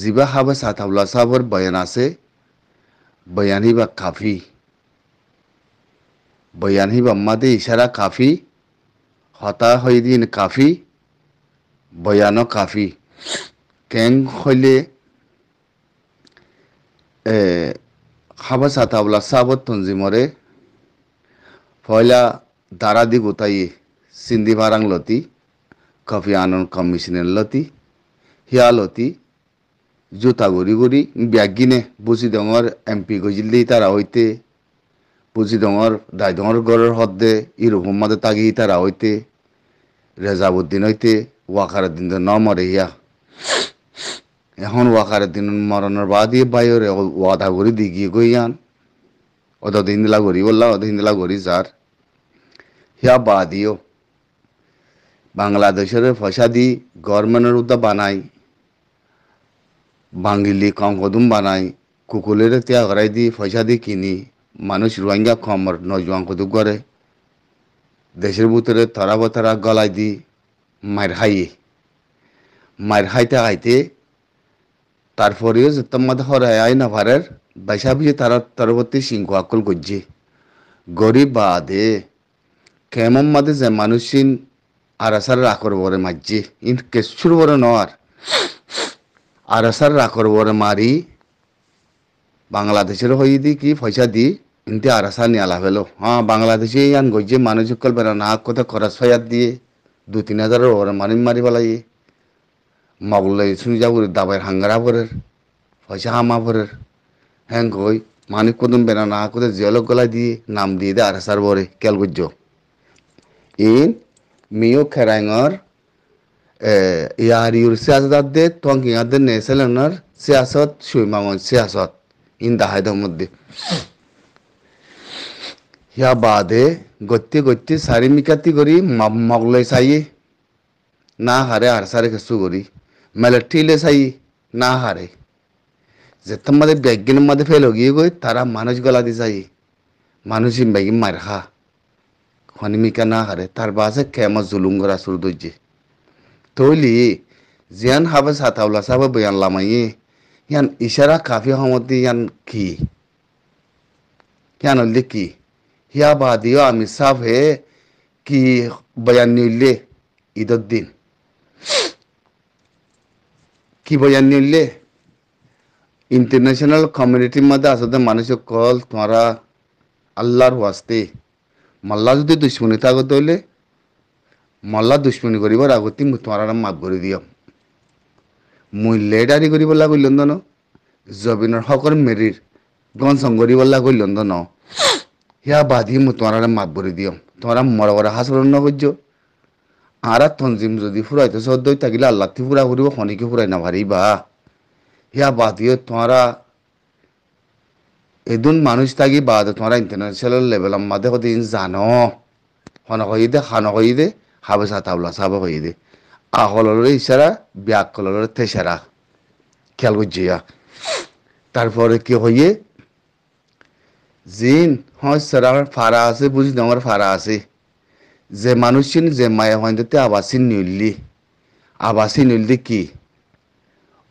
জিবা हाबा साथावला साबर बयानासे बयान ही बा কাফি बयान ही बा मदे इशारा काफी হতা হৈ দিন কাফি বয়ান কাফি কেং হইলে হাবা সাতাবলা সাবত তঞ্জিমরে ফয়লা দারা দি গোতাই সিন্ধি ভারাং লতি কফি আনন কমিশনের লতি হিয়া লতি জোতা গড়ি গড়ি ব্যাগিনে বুজি ডর এম পি গজিল দি তারা হইতে বুজি ডর দাই ডর গড়ের হদ্দে ইরকম মাদে তাগি তারা হইতে রেজাবুদ্দিন হইতে ওয়াকারের দিন ন মরে ইয়া এখন ওয়াকারের দিন মরণের দিয়ে বাইরে ওয়াদা গড়ি দি গিয়ে গইয়ান অত দিনলা গড়ি বললাম অত দিনলা গড়ি যার হিয়া বাদিও বাংলাদেশের ফসাদি গভর্নমেন্টের উদ্যোগ বানাই বাঙ্গিলি কম কদম বানাই কুকুলের তিয়া হরাই দি পয়সা দিয়ে কিনি মানুষ রোহিঙ্গা খমর নজুয়াং কদুক করে দেশের ভিতরে থরা বথরা গলায় দি মায়ের হাইয়ে মায়ের হাইতে হাইতে তারপরেও যত যত্তমাদ হরাই আই না ভারের বাইসা বুঝে তারা তরবর্তী সিংহ আকল করছে গরিব বাদে কেমন মাদে যে মানুষ আর আসার আকর বরে মারছে ইন কেশুর বরে নয় আরএসআর রাখর বরে মারি বাংলাদেশের হয়ে দি কি পয়সা দি ইনতে আরএসআ নিয়ালা ফেলো হ্যাঁ বাংলাদেশে ইয়ান গজে মানুষ কল বেড়া না কথা খরচ ফাইয়ার দিয়ে দু তিন হাজারের ওরে মানি মারি পেলাই মাবুল শুনে যাবো দাবাই হাঙ্গারা ভরের পয়সা হামা ভরের হ্যাঁ কই মানিক কদম বেড়া না কোথায় জেলক গলা দিয়ে নাম দিয়ে দে আরএসআর বরে কেল গজ্জ ইন মিও খেরাঙর e, yariyur siyasadadde tonkiŋadde neeselenar siyasat suymaŋon siyasat indahayda muddi या सारी मिकाती गोरी मगले साई ना हारे हर सारे कसु गोरी मेलट्टी ले साई ना हारे जितने मधे वैज्ञानिक मधे फेल होगी कोई तारा मानुष गला दी साई मानुष ही बैगी मार ना हारे तार बासे खेमा जुलूंगरा सुर toili zian haba sataula saba bayan lamayi yan ishara kafi hamati yan ki yan ulle ki ya badiyo ami saf hai ki bayan ulle iduddin কি বজান নিলে ইন্টারন্যাশনাল কমিউনিটির মধ্যে আসতে মানুষ কল তোমরা আল্লাহর ওয়াস্তে মাল্লা যদি দুশ্মনী থাকো তাহলে মল্লা দুশ্মনী করিবার আগতে মু তোমার মাফ করে দিও মুই লেডারি করিব লাগল লন্দন জবিনৰ হকৰ মেৰিৰ গণ সংগৰি বল্লা গৈ লন্দন হিয়া বাধি মু তোমার মাত বরি দিও তোমার মর বড় হাসরণ নগর্য আরা তঞ্জিম যদি ফুরাইতে সদ্যই থাকিলে আল্লাহতে ফুরা করিব শনিকে ফুরাই না ভারিবা হিয়া বাধিও তোমারা এদিন মানুষ থাকি বাদ তোমারা ইন্টারন্যাশনাল লেভেল মাদে কদিন জানো হনকই দে খানকই দে হাবেসা তাবলা সাবা হইদে আহলরে ইশারা ব্যাকলরে তেসারা খেয়াল করছিয়া তারপরে কি হইয়ে জিন হ্যাঁ স্যার আমার আছে বুঝি না আমার আছে যে মানুষ চিনি যে মায়া হয় তে আবাসী নিউল্লি আবাসী নিউল্লি কি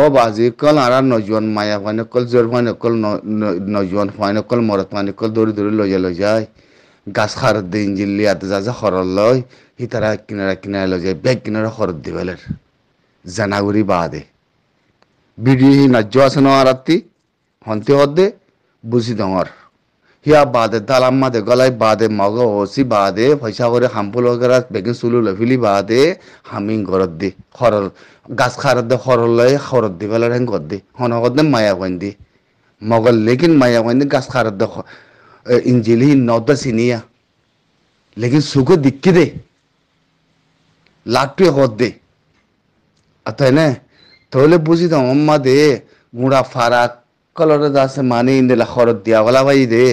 ও বাজি কল আর নজন মায়া হয় নকল জোর হয় নকল নজন হয় নকল মরত মানে কল দৌড়ি দৌড়ি লইয়া লই যায় গাছ খার দিন জিল্লি আতে যা যা সরল লয় হিতারা কিনারা কিনারা লজায় ব্যাগ কিনারা খরচ দিবেলের জানাগুড়ি বাদে বিডি ন্যায্য আছে ন রাত্রি হন্তে দে বুঝি ডঙর হিয়া বাদে দালাম মাদে গলায় বাদে মগ হসি বাদে পয়সা করে হাম্পুল গেরা বেগে চুলু লফিলি বাদে হামিং ঘরত দি খরল গাছ খার দে খরল লয় খরত দি বেলার হেন ঘর দি হনগত দে মায়া কইন দি মগল লেকিন মায়া কইন দি গাছ খার দে ইঞ্জিলি নদ সিনিয়া লেকিন সুখ দিক্কি দে লাট্টুয়ে গদ্দে তাই না তাহলে বুঝি তো অম্মা দে গুঁড়া ফারাক কলরে আছে মানে ইন্দেলা খরচ দিয়া বলা ভাই দে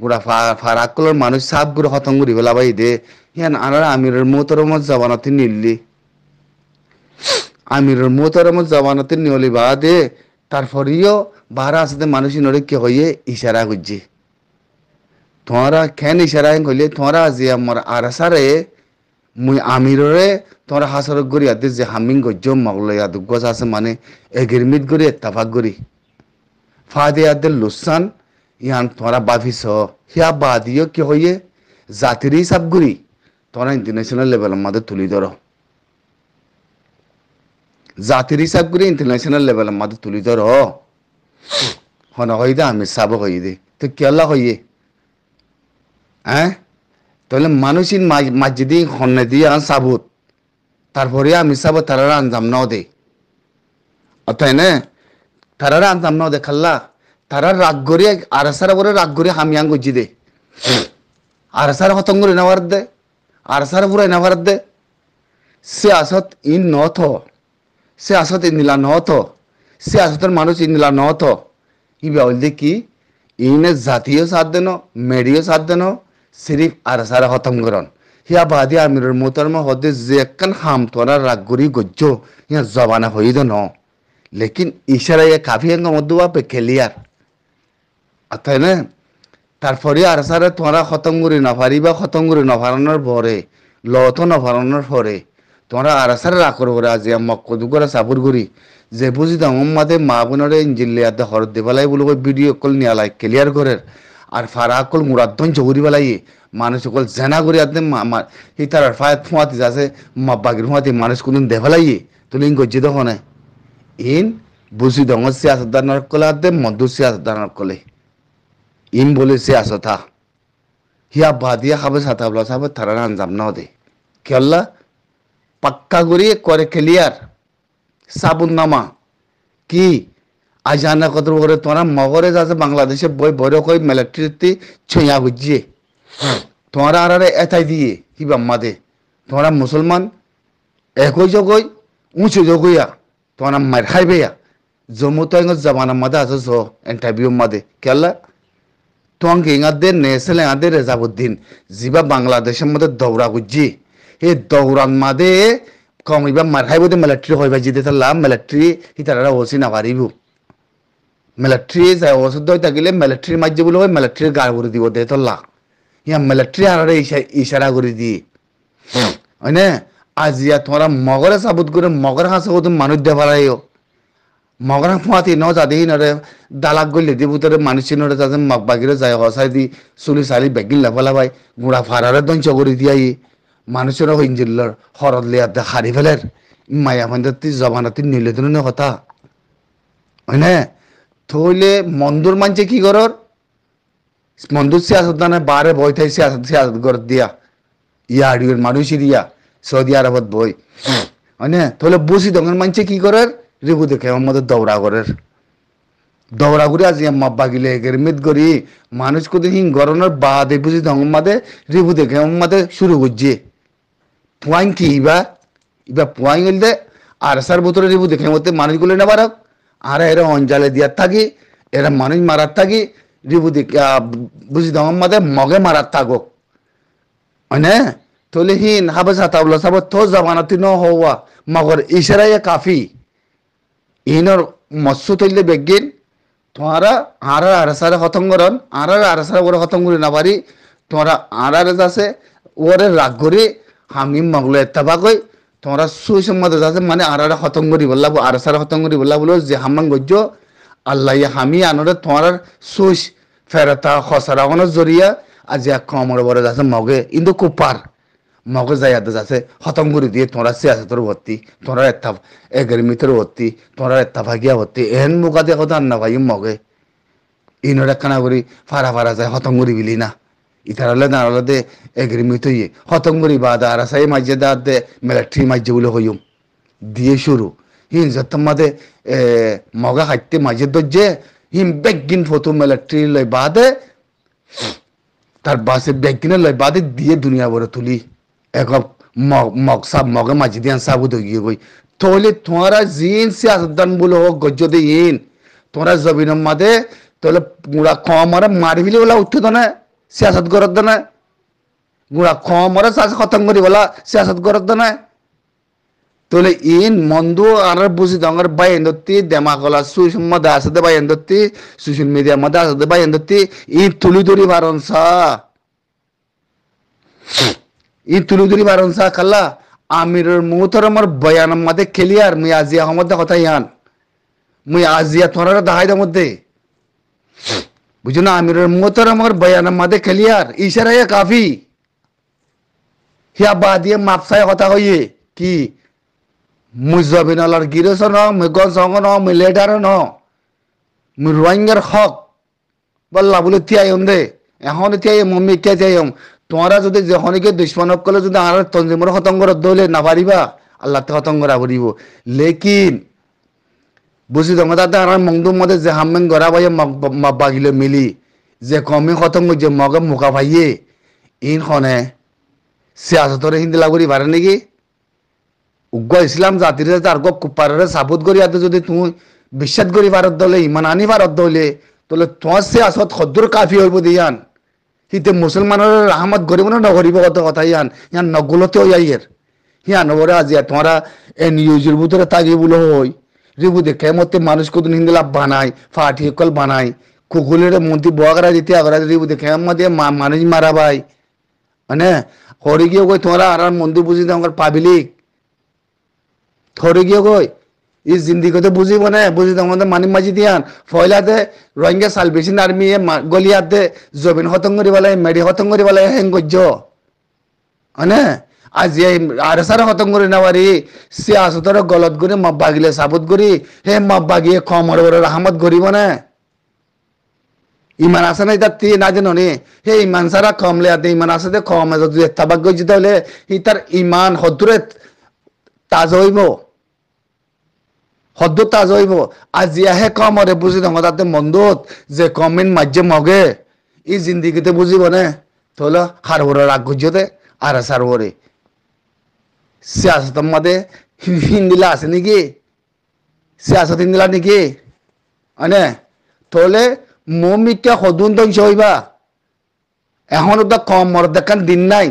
গুড়া ফারাক কলর মানুষ সাপ গুড়ো খতম করি বলা ভাই দে হ্যাঁ আনার আমিরের মতর মত জবানতি নিলি আমিরের মতর মত জবানতি নিলি বা দে তারপরেও বাহারা আসতে মানুষ নড়ে কে হইয়ে ইশারা করছে তোমরা কেন ইশারা কইলে তোমরা যে আমার সারে মুই আমিরে তোমার হাসর করি আদি যে হামিং গজ্য মগলাই আদুগজ আছে মানে এগিরমিত করি এত্তাফাক করি ফাদে আদে লুসান ইয়ান তোমরা বাভিস হিয়া বাদিও কি হইয়ে জাতির হিসাব করি তোমরা ইন্টারন্যাশনাল লেভেল মাঝে তুলি ধরো জাতির হিসাব করে ইন্টারন্যাশনাল লেভেল মাঝে তুলি ধরো হন হই দে আমি সাব হই দে তো কেলা হইয়ে হ্যাঁ তাহলে মানুষের মাজিদি হন্যে দিয়ে সাবুত তারপরে আমি সাব তারারা আঞ্জাম ন দে অথায় না তারারা আঞ্জাম ন দে খাল্লা তারা রাগ করে আর সারা পরে রাগ করে হামিয়াং গজি দে আর সারা হতং করে নেওয়ার দে আর সারা পুরাই নেওয়ার দে সে আসত ইন নথ সে আসত ইন্দিলা নথ সে আসতের মানুষ ইন্দিলা নথ ই বাউল কি ইনে জাতীয় সাথ দেন মেডিও সাথ দেন সিরিফ আর সারা খতম করন হিয়া বাদি আমিরুল মোহতরম হদে যে একখান হামতোনা রাগগুরি গজ্জ হিয়া জবানা হইদ ন লেকিন ইশারা ইয়া কাফি এঙ্গ মধ্যবা পেকেলিয়ার আতাই না তারপরে আর সারা তোমরা খতম করে না পারি বা খতম করে না পারানোর পরে লত না পারানোর পরে তোমরা আর সারা রাকর করে আজ মক্কদু করে সাপুর করি যে বুঝি দাম মাতে মা বোনের ইঞ্জিলিয়াতে হরদ দেবালাই বলে ভিডিও কল নিয়ালাই ক্লিয়ার করে আর ফারাকল মুরাদ্দন জহুরি বেলাইয়ে মানুষ সকল জেনা করি আদে সেই তার ফায়াত ফুঁয়াতি যাচ্ছে বাগির ফুঁয়াতি মানুষ কোনদিন দেভালাইয়ে তুলি গজ্জি দখনে ইন বুঝি দঙ সিয়াসতদানার কলে আদে মধু সিয়াসতদানার কলে ইন বলে সিয়াসতা হিয়া বাদিয়া খাবে সাতাবলা সাবে তারা আঞ্জাম না দে খেলা পাক্কা করিয়ে করে ক্লিয়ার সাবুন নামা কি আজানা কত করে তোমরা মগরেজ আছে বাংলাদেশে বই বড় কই মিলিটারিতে ছুঁয়া গুজিয়ে তোমরা আর এতাই দিয়ে কি বাম্মাদে তোমরা মুসলমান একই জগই উঁচু জগইয়া তোমরা মার জমু তো এঙ্গ জামানা মাদে আছে জ ইন্টারভিউ মাদে কেলা তোমাকে ইঙাদের নেসেল ইঙাদের রেজাবুদ্দিন যিবা বাংলাদেশের মধ্যে দৌড়া গুজি এ দৌড়ান মাদে কম ইবা মার খাইব দে মিলিটারি হইবা জিদে লাভ মিলিটারি হিতারা হসি না পারিবু মিলিটারি চাই অসুদ্ধ হয়ে থাকিলে মিলিটারির মাঝে বলে মিলিটারির গাড় করে দিব দে তল্লা ইয়া মিলিটারি আরে ইশারা করে দি হয়নে আজিয়া তোমরা মগরে সাবুত করে মগর হাসে তুমি মানুষ দে পারাইও মগরা ফুয়াতি ন যাদি নরে দালাক গলি দি বুতরে মানুষ নরে যাতে মগ বাগিরে যায় হসাই দি চুলি চালি বেগিন লাফালা ভাই গুড়া ফারারে দঞ্চ করে দিয়াই মানুষের হইঞ্জিল্লর হরদ লিয়াতে হারি ফেলের মায়া ফান্দাতি জবানাতি নিলে দিনের কথা হয়নে থইলে মন্দুর মানছে কি করর মন্দুর সিয়াসত না বারে বই থাই সিয়াসত সিয়াসত কর দিয়া ইয়া আড়িগের মানুষের দিয়া সৌদি আরবত বই হ্যাঁ তাহলে বসি দঙ্গন মানছে কি করার রিবু দেখে আমাদের দৌড়া করার দৌড়া করে আজি আমার বাগিলে গেরমিত করি মানুষ কত হিং গরনের বাদে বুঝি দঙ্গন মাদে রিবু দেখে আমাদের শুরু করছে পুয়াইন কি ইবা ইবা পুয়াইন গেলে আর সার বোতলে রিবু দেখে মধ্যে মানুষগুলো না হোক আর এরা অঞ্জালে দিয়ার থাকি এরা মানুষ মারার থাকি রিবুদি বুঝি দম মাদে মগে মারার থাকুক হয়নে তলে হিন হাবে সাতাবলা সাব তো জামানাতি ন হওয়া মগর ইশারাইয়া কাফি ইনর মৎস্য তৈলে বেগিন তোমরা আর আর সারে হতঙ্গরন আর আর সারে ওরা হতঙ্গুরি না পারি তোমরা আর আর আছে ওরে রাগ করে হামিম মগলো এত্তাবা কই তোমরা সুই আছে মানে আর হতং করি বললা আর সার হতং করি বললা বলো যে হামান গজ্জ আল্লাহ হামি আনরে তোমার সুস ফেরতা খসারা অনর জরিয়া আজ যে কমর বড় যাচ্ছে মগে কিন্তু কুপার মগে যাই আছে হতং করি দিয়ে তোমরা সিয়াসে তোর ভর্তি তোমরা এত্তা এগেরমি তোর ভর্তি তোমরা এত্তা ভাগিয়া ভর্তি এহেন মুখা দিয়ে কথা আন্না ভাই মগে ইনরে কানা করি ফারা ফারা যায় হতং করি বিলি না ইতারালে নারালে এগ্রিমিত হইয়ে হতঙ্গরি বাদা রাসাই মাঝে দা দে মিলিটারি মাঝে বলে হইম দিয়ে শুরু হিন যতমাদে মগা হাইতে মাঝে দজ্জে হিম বেগিন ফটো মিলিটারি লয় বাদে তার বাসে বেগিনে লয় বাদে দিয়ে দুনিয়া বড় তুলি এক মগ সাব মগে মাঝে দিয়ে সাবু দগিয়ে গই তহলে তোমারা জিন সিয়াসতদান বলে হোক গজ্জ দে ইন তোমরা জবিনম মাদে তাহলে পুরা কম মারে মারবিলে বলা উঠতো না सियासत गरत ना গুড়া খমরে চাষ খতম করি বলা সিয়াসত গরত না তোলে ইন মন্দু আর বুঝি দঙ্গর বাইন দত্তি দেমা কলা সুইস মদা আছে দে বাইন দত্তি সোশ্যাল মিডিয়া মদা আছে দে বাইন দত্তি ই তুলি ধরি বারণ ই তুলি ধরি বারণ সা খালা আমিরের মুহূর্তর আমার বয়ান মাঝে খেলি আর মুই আজিয়া হমদে কথা ইয়ান মুই আজিয়া থরার দাহাই দে মধ্যে বুঝুন আমিরুল মোহতরম আর বয়ানের মাঝে খেলিয়ার ইশারাইয়া কাফি হিয়া বা দিয়ে মাপসায় কথা কইয়ে কি মুই জবিনলার গিরস ন মুই গঞ্জঙ্গ ন মুই লেডার ন মুই রোহিঙ্গার হক বললা বলে তিয়াইম দে এখন তিয়াই মম্মি কে হম তোমরা যদি যখন কে দুশ্মনক কলে যদি আর তঞ্জিমর খতম করে দৌলে না পারিবা আল্লাহ খতম করা পড়িব লেকিন বুঝি দঙ্গ তাতে আর মংদু মধ্যে যে হামিং গড়া বাইয়ে বাগিলে মিলি যে কমি খতম যে মগে মুখা ভাইয়ে ইন খনে সিয়াসতরে হিন্দি লাগুরি পারে নাকি উগ্র ইসলাম জাতির তার গপ কুপারে সাবুত করি আতে যদি তুই বিশ্বাস করি ভারত দলে ইমান আনি ভারত দলে তোলে তোমার সিয়াসত সদ্দুর কাফি হইব দিয়ান সিতে মুসলমানের রাহমত গরিব না নগরিব কত কথা ইয়ান ইয়ান নগুলতেও ইয়াইয়ের হিয়ান ওরা আজি তোমরা এন ইউজের ভিতরে তাগি বলে হয় ರಿಬುದೆ ಕೆಮತ್ತೆ ಮನುಷ್ಕುದನ್ ಹಿಂದೆಲ್ಲ ಬನಾಯ್ ಫಾಟಿ ಕಲ್ ಬನಾಯ್ কুকুলের মন্ত্রী বগরা দিতে আগরা দিতে বুঝে মধ্যে মানুষ মারা ভাই মানে হরে গিয়ে কই তোমরা আর মন্দির বুঝি দাও পাবলিক হরে গিয়ে কই এই জিন্দিগতে বুঝি মানে বুঝি দাও আমাদের মানি মাঝি দিয়ান ফয়লাতে রোহিঙ্গা সালভেশন আর্মি গলিয়াতে জবিন হতঙ্গরি বালাই মেডি হতঙ্গরি বালাই হেঙ্গজ্য মানে আজ এই আরেসারে খতম করে নেওয়ারি সে আসতরে গলত করে মাপ বাগিলে সাবুত করি হে মাপ বাগিয়ে খমর বড় রাহমত করিব না ইমান আছে না এটা তি না জানো হে ইমান সারা কমলে আতে ইমান আছে যে কম যদি তাবাক গজি তাহলে ই তার ইমান হদুরে তাজ হইব হদ্দ তাজ হইব আজ ইয়াহে কম অরে বুঝি নহ তাতে মন্দত যে কমিন মাঝে মগে ই জিন্দিগিতে বুঝিব না তাহলে হার হরে রাগ গুজিতে আর সার सियासतमध्ये हिंदीला असं नाही की सियासत हिंदीला নেকি की হয়নে তলে মমিকা সদুন তংস হইবা এখনো তো কম মরদ এখন দিন নাই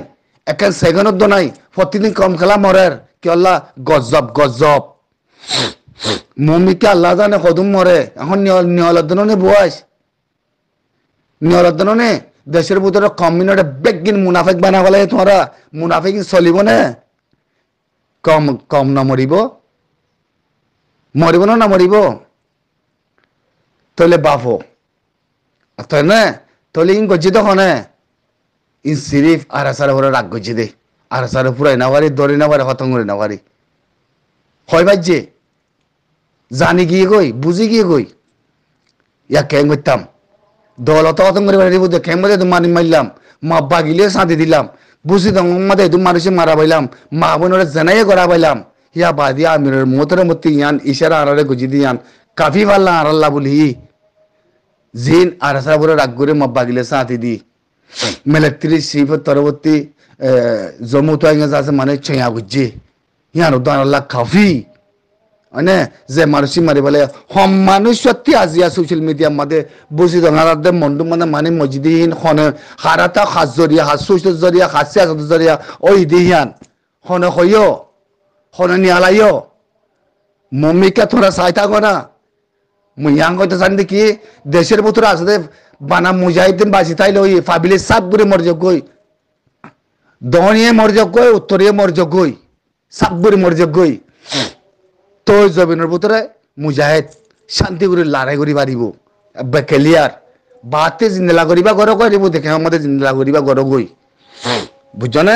এখান সেকেন্ডত তো নাই প্রতিদিন কম খেলা মরের কেলা গজব গজব মমিকা আল্লাহ জানে সদুম মরে এখন নিহলদনে বয়স নিহলদনে দেশের ভিতরে কম মিনিটে বেগিন মুনাফিক বানা গেলে তোমরা মুনাফিক চলিব নে কম কম নমরিব মরিব না নমরিব তইলে বাপ তই নে তইলে ইং গজ্জি তখনে ইন সিরিফ আর আসারে ওরা রাগ গজ্জি দে আর আসারে পুরাই না পারি দৌড়ি না পারি হতং করে না পারি হয় বাজ্যে জানি গিয়ে কই বুঝি গিয়ে কই ইয়া কেং করতাম দল অত হতং করে পারি বুঝে কেং বাজে মানি মারলাম মা বাগিলে সাঁদি দিলাম বুঝি দমাদে দু মানুষে মারা পাইলাম মা বোনের জানাইয়ে করা পাইলাম ইয়া বাদিয়া আমিরের মতের মতি ইয়ান ইশারা আড়ালে গুজি দিয়ান কাফি পাল্লা আড়াল্লা বলি জিন আর সাবরের আগুরে মব্বা গিলে সাথে দি মেলেত্রি শ্রীফের তরবর্তী জমুত আছে মানে ছেঁয়া গুজি ইয়ান উদ্দান আল্লাহ কাফি হয়নে যে মারছি মারি পেলাই সন্মানুষ আজি আজিয়া ছ'চিয়েল মিডিয়াৰ মাতে বুজি দঙাৰাতে মনটো মানে মানে মজিদিহীন সনে সাৰাটা সাজজৰীয়া সাজ চৈচজৰীয়া সাজ চিয়াজৰীয়া ঐদিহিয়ান সনে সয় সনে নিয়ালায় মমিকা থোৰা চাই থাকো না মুইয়াং কইতে চান দেখি দেশের ভিতরে আসতে বানা মুজাহিদিন বাঁচি তাইলে ওই ফাবিলে সাপ করে মরযোগ্যই দহনীয় মরযোগ্যই উত্তরীয় মরযোগ্যই সাপ করে মরযোগ্যই তোর জমিনের ভিতরে মুজাহেদ শান্তি করে লড়াই করি পারিব বেকেলিয়ার বাতে জিন্দেলা করিবা গড় করিব দেখে আমাদের জিন্দেলা করিবা গড় গই বুঝছনে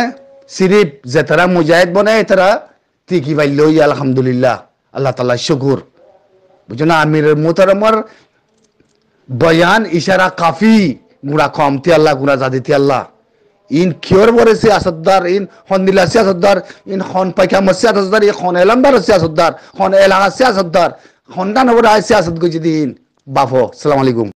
সিরিফ যে তারা মুজাহিদ বনে তারা তিকি পাইল আলহামদুলিল্লাহ আল্লাহ তালা শুকুর বুঝছো না আমির আমার বয়ান ইশারা কাফি গুড়া কমতি আল্লাহ গুড়া জাদিতি আল্লাহ ইন কিয়র বরে সিয়াসতদার ইন হন্দিলা সিয়াসতদার ইন হন পাইখাম সিয়াসতদার ইন হন এলামদার সিয়াসতদার হন এলাহা সিয়াসতদার হন্ডা নবর আয় সিয়াসত গজি দিন বাফো সালাম আলাইকুম